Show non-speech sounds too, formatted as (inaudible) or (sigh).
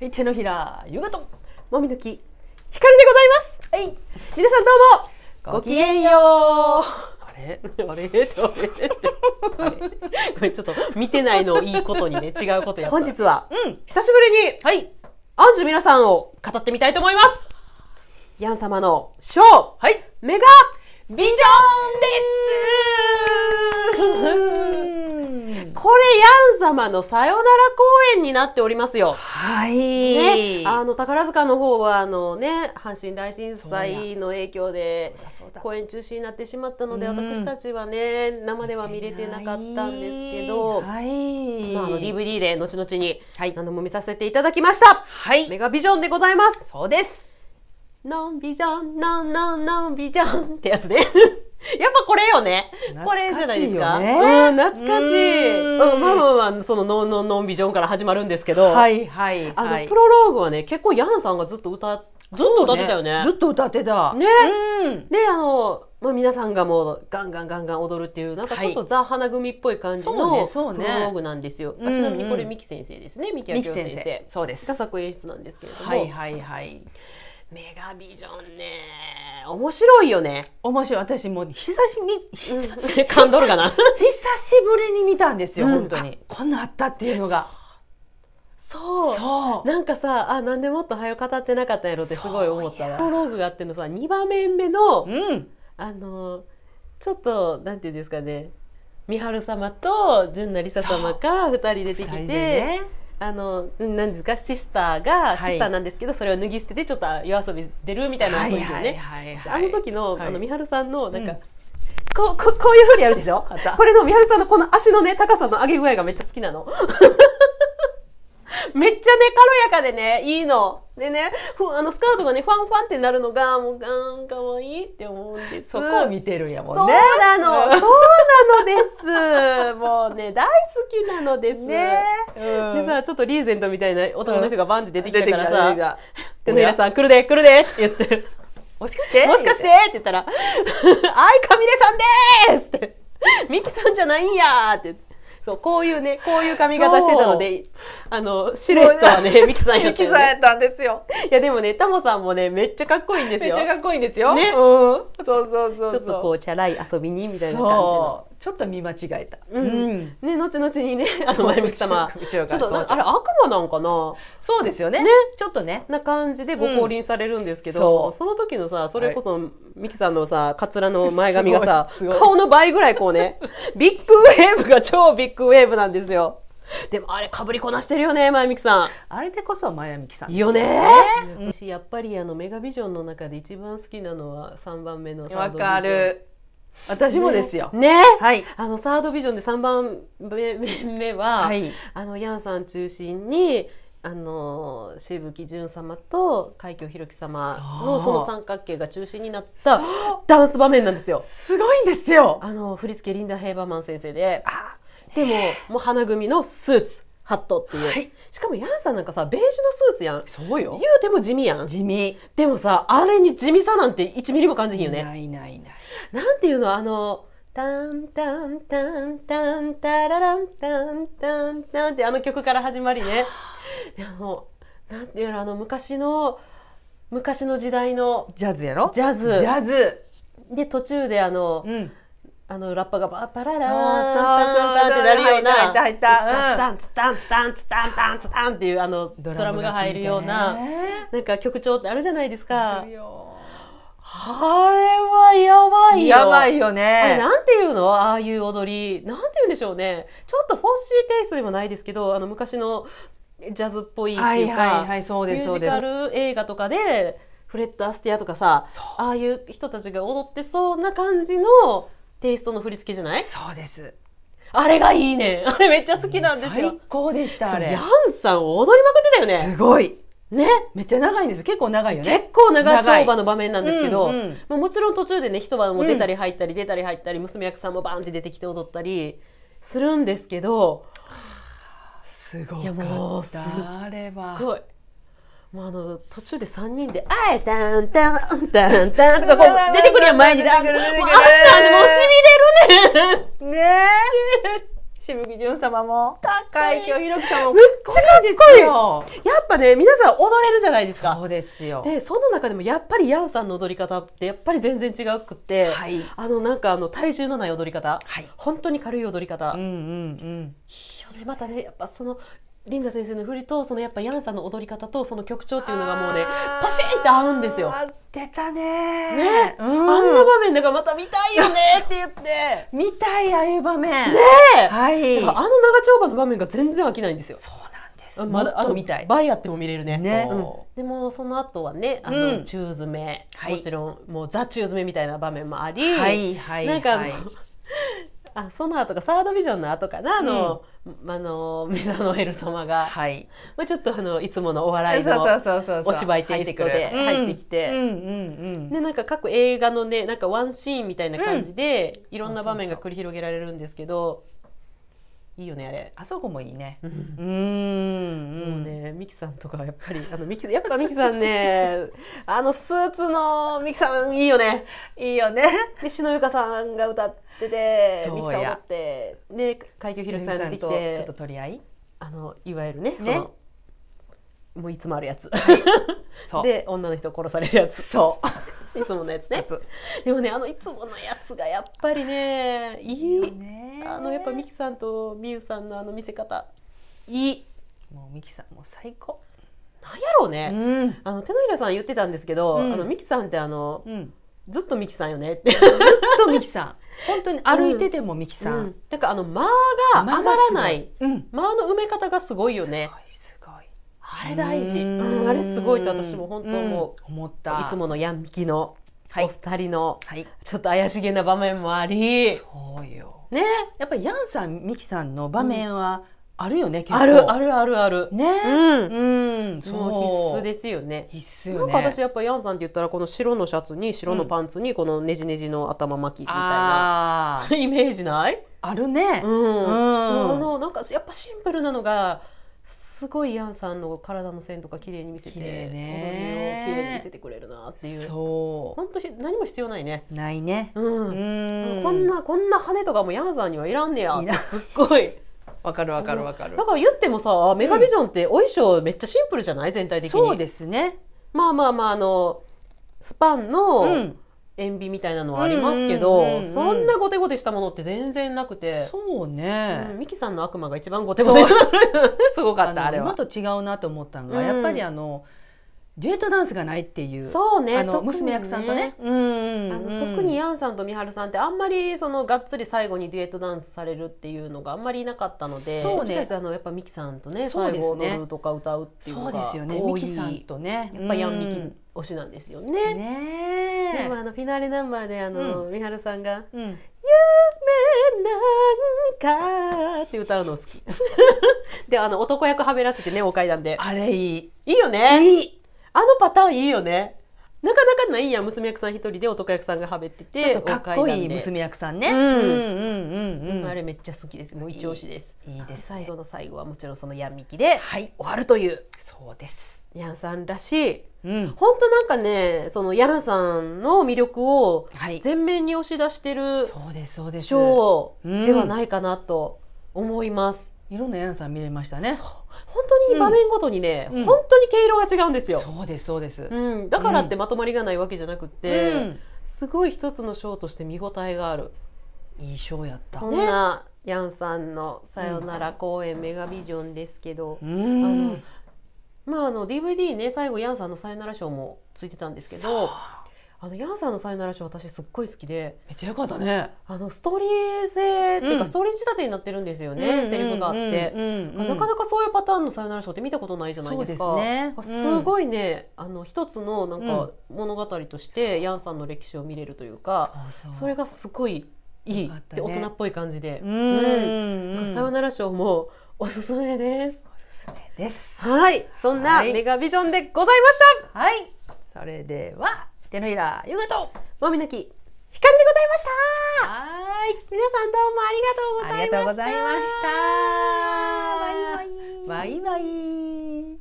はい、手のひら、夕方、もみのき、ひかるでございます。はい、皆さんどうも、ごきげんよう。あれ、あれ、あれ、これちょっと見てないのいいことにね、違うことやった。本日は、うん、久しぶりに、はい、アンジュ皆さんを語ってみたいと思います。ヤン様のショー、はい、メガビジョンです。(laughs) これヤン様のさよなら公演になっておりますよ。はい。ね、あの宝塚の方はあのね阪神大震災の影響で公演中止になってしまったので、私たちはね生では見れてなかったんですけど、はい。まああの DVD で後々に、はい、何度も見させていただきました。はい。メガビジョンでございます。そうです。ノンビジョン、ノンノンノンビジョンってやつね。(laughs) やっぱこれよね。これじゃないですか。う懐かしい。まあまあまあ、そのノンノンノンビジョンから始まるんですけど。はいはい、あの、プロローグはね、結構ヤンさんがずっと歌っずっと歌ってたよね。ねずっと歌ってた。ね。で、あの、まあ、皆さんがもうガンガンガンガン踊るっていうなんかちょっとザ・花組っぽい感じのプロローグなんですよ、ちなみにこれ三木先生ですね三木明先生そうですが作演出なんですけれどもはいはいはいメガビジョンね面白いよね面白い私もう久しぶり感動るかな久しぶりに見たんですよ、うん、本当にこんなあったっていうのがそうそうなんかさあなんでもっと早く語ってなかったやろってすごい思ったわプロローグがあってのさ2場面目の、うん、あのちょっとなんていうんですかね美晴様と純理沙様が2人出てきて、ね、あのなんですかシスターが、シスターなんですけどそれを脱ぎ捨ててちょっと夜遊び出るみたいなことでね。あの時の、あの三春さんのなんか、こうここういうふうにやるでしょこれの三春さんのこの足のね高さの上げ具合がめっちゃ好きなの。(laughs) めっちゃね、軽やかでね、いいの。でね、ふあのスカートがね、ファンファンってなるのが、もう、ガーン、かわいいって思うんです。そこを見てるんやもんね。そうなの、(laughs) そうなのです。大好きなのですね、うん、でさちょっとリーゼントみたいな男の人がバンって出てきたからさ「手のひらさん来るで来るで」って言ってもしかしてもしかしてって言ったら「(laughs) あいかみれさんです!」って「ミキさんじゃないんや!」ってそうこういうねこういう髪型してたのであの、シルエットはね、ミキさんやった、ね、さんやったんですよ。いや、でもね、タモさんもね、めっちゃかっこいいんですよ。めっちゃかっこいいんですよ。ね。うん。そうそうそうちょっとこう、チャラい遊びに、みたいな感じの。ちょっと見間違えた。うん。ね、後々にね、あの、まゆみ様。ちょっと、あれ、悪魔なんかなそうですよね。ね。ちょっとね。な感じでご降臨されるんですけど、その時のさ、それこそ、ミキさんのさ、カツラの前髪がさ、顔の倍ぐらいこうね、ビッグウェーブが超ビッグウェーブなんですよ。(laughs) でもあれかぶりこなしてるよね、まゆみきさん。あれでこそまやみきさん、よね。私やっぱりあのメガビジョンの中で一番好きなのは3番目のわかる。私もですよ。ね、ね、はい。あの、サードビジョンで3番目目は、はい、あの、ヤンさん中心に、あのしぶきじゅん様と海峡ろき様のその三角形が中心になったダンス場面なんですよ。すごいんですよ。あの振り付けリンダ・ヘイバーマン先生で、あでももう花組のスーツハットっていう、はい、しかもヤンさんなんかさベージュのスーツやんそうよ言うても地味やん地味でもさあれに地味さなんて1ミリも感じひんよねないないないなんていうのあのタンタンタンタンタラランタンタンタンってあの曲から始まりねであのなんていうのあの昔の昔の時代のジャズやろジャズジャズで途中であの、うんあのラッパがバパララーンってなるようなタンツタンツタンツタンタンツタンっていうあのドラムが入るようななんか曲調ってあるじゃないですか。あれはやばいよ。やばいよね。あれなんていうのああいう踊り。なんて言うんでしょうね。ちょっとフォッシーテイストでもないですけど、あの昔のジャズっぽいっていうか、はいはいはい、そうですミュージカル映画とかで、フレッド・アスティアとかさ、ああいう人たちが踊ってそうな感じの、テイストの振り付けじゃないそうですあれがいいね (laughs) あれめっちゃ好きなんですよ最高でしたあれヤンさん踊りまくってたよねすごいね、めっちゃ長いんですよ結構長いよね結構長丁場の場面なんですけど、うん、うん、もちろん途中でね一晩も出たり入ったり、出たり入ったり、娘役さんもバンって出てきて踊ったりするんですけどすごかったあれはもうあの途中で3人で「あえたんたんたんたん」とかこう (laughs) 出てくるやん前にあ、てくる出もうしびれるねねえしぶきじゅん様もかいきょひろきさんもめっちゃかっこいいよやっぱね皆さん踊れるじゃないですかそうですよでその中でもやっぱりやんさんの踊り方ってやっぱり全然違くて、はい、あのなんかあの体重のない踊り方、はい、本当に軽い踊り方、うんうんうん、いいよねまたねやっぱそのリンダ先生の振りとそのやっぱヤンさんの踊り方とその曲調っていうのがもうねパシンって合うんですよ。出たねね、うん、あんな場面だからまた見たいよねって言って (laughs) 見たいああいう場面ねはいあの長丁場の場面が全然飽きないんですよ。そうなまだあと倍あっても見れるね。ねうん、でもその後はね、あの、中詰め、もちろんもうザ中詰めみたいな場面もあり、はいはい、なんか、はいあソナーとかサードビジョンの後かなあの、うん、あのメザノエル様が、はいまあ、ちょっとあのいつものお笑いのお芝居テイストで入ってきてでなんか各映画のねなんかワンシーンみたいな感じで、うん、いろんな場面が繰り広げられるんですけど。そうそうそういいよねあれあそこもいいね。うん。うんもうねミキさんとかやっぱりあのミキ (laughs) やっぱミキさんねあのスーツのミキさんいいよね。いいよね。で篠由香さんが歌っててミキさん歌ってで海峡ひさんとてちょっと取り合いあのいわゆるねその、もういつもあるやつ。はい、で女の人殺されるやつ。そう。(laughs) いつものやつね。でもねあのいつものやつがやっぱりねいい。いいよねあのやっぱミキさんとミユさんのあの見せ方いいもうミキさんもう最高なんやろうね、うん、あの手のひらさん言ってたんですけど、うん、あのミキさんってあの、うん、ずっとミキさんよねってずっとミキさん本当に歩いててもミキさん、うん、なんかあの間が余らない間,、の埋め方がすごいよねすごいあれ大事うん、あれすごいと私も本当もう、思ったいつものヤンミキのお二人の、はい、ちょっと怪しげな場面もありそうよねやっぱりヤンさんミキさんの場面は、あるよね、うん、あるあるあるあるねうん、うん、そう必須ですよね必須、ね、なんか私やっぱヤンさんって言ったらこの白のシャツに白のパンツにこのねじねじの頭巻きみたいな、うん、イメージないあるねうん、うん、のなんかやっぱシンプルなのがすごいヤンさんの体の線とか綺麗に見せて綺麗ね綺麗に見せてくれるなっていうそう本当し何も必要ないねないねうんこんなこんな羽とかもヤンさんにはいらんねやすっごい。わかるわかるわかる、だから言ってもさメガビジョンってお衣装めっちゃシンプルじゃない全体的に、そうですねまあまあまああのスパンの塩ビみたいなのはありますけど、うんうんうんうん、そんなごてごてしたものって全然なくてそうね、うん、さんの悪魔が一番ごてごて。(laughs) すごかったあれは今と違うなと思ったのが、うん、やっぱりあの、デュエットダンスがないっていうそうねあの娘役さんとね、うん、あの特にヤンさんと美晴さんってあんまりそのがっつり最後にデュエットダンスされるっていうのがあんまりいなかったのでそうねあのやっぱミキさんとね最後踊るとか歌うっていうのがいそうですよねミキさんとねやっぱヤンミキ推しなんですよね。ねでもあのフィナーレナンバーであの、美晴さんが、うん夢なんかって歌うの好き。(laughs) で、あの、男役はめらせてね、お階段で。あれいい。いいよね。いい。あのパターンいいよね。なかなかないや娘役さん一人で男役さんがはべっててちょっとかっこいい娘役さんね、うん、うんうんうん、うんあれめっちゃ好きですもう一押しですいいです、ね、最後の最後はもちろんそのやみきで、はい、終わるというそうですヤンさんらしいうん、本当なんかねそのヤンさんの魅力を全面に押し出してるショーではないかなと思います、い、いろんなヤンさん見れましたね本当に場面ごとにね、うん、本当に毛色が違うんですよ。そうですそうです、うん、だからってまとまりがないわけじゃなくて、うん、すごい一つのショーとして見応えがある。いいショーやった。そんな、ね、ヤンさんのさよなら公演、メガビジョンですけど、あのまああの DVD ね最後ヤンさんのさよならショーもついてたんですけど。あのヤンさんの「さよなら」し私すっごい好きでめっちゃ良かったねあのストーリー性っていうか、うん、ストーリー仕立てになってるんですよね、うん、セリフがあって、うん、なかなかそういうパターンの「さよなら」賞って見たことないじゃないですかす、ね,、ごいねあの一つのなんか物語としてヤンさんの歴史を見れるというかそれがすごいいい、ね、大人っぽい感じで「うんさよなら賞」もおすすめです。おすすめですはいそんなメガビジョンでございました、はい、はい、それでは手のひらヨがともみの木りでございましたはい皆さんどうもありがとうございましたありがとうございましたバイバイバイバイ